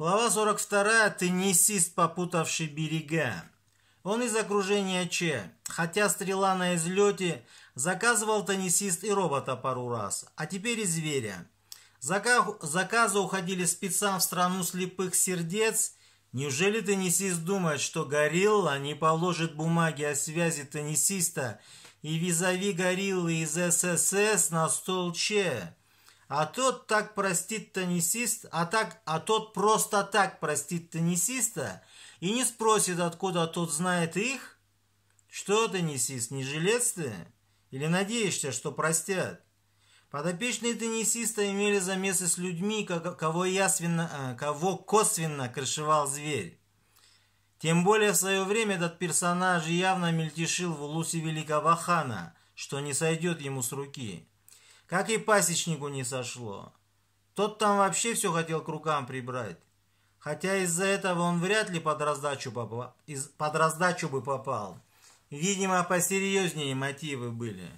Глава 42. Теннисист, попутавший берега. Он из окружения Че, хотя стрела на излете, заказывал теннисист и робота пару раз, а теперь и зверя. Зака... Заказы уходили спецам в страну слепых сердец. Неужели теннисист думает, что горилла не положит бумаги о связи теннисиста и визави гориллы из ССС на стол Че? А тот так простит теннисист, а, так, а тот просто так простит теннисиста и не спросит, откуда тот знает их. Что, теннисист, не жилец ты? Или надеешься, что простят? Подопечные теннисиста имели замесы с людьми, кого, ясвенно, э, кого косвенно крышевал зверь. Тем более в свое время этот персонаж явно мельтешил в улусе великого хана, что не сойдет ему с руки. Как и пасечнику не сошло. Тот там вообще все хотел к рукам прибрать. Хотя из-за этого он вряд ли под раздачу, попа... из... под раздачу бы попал. Видимо, посерьезнее мотивы были.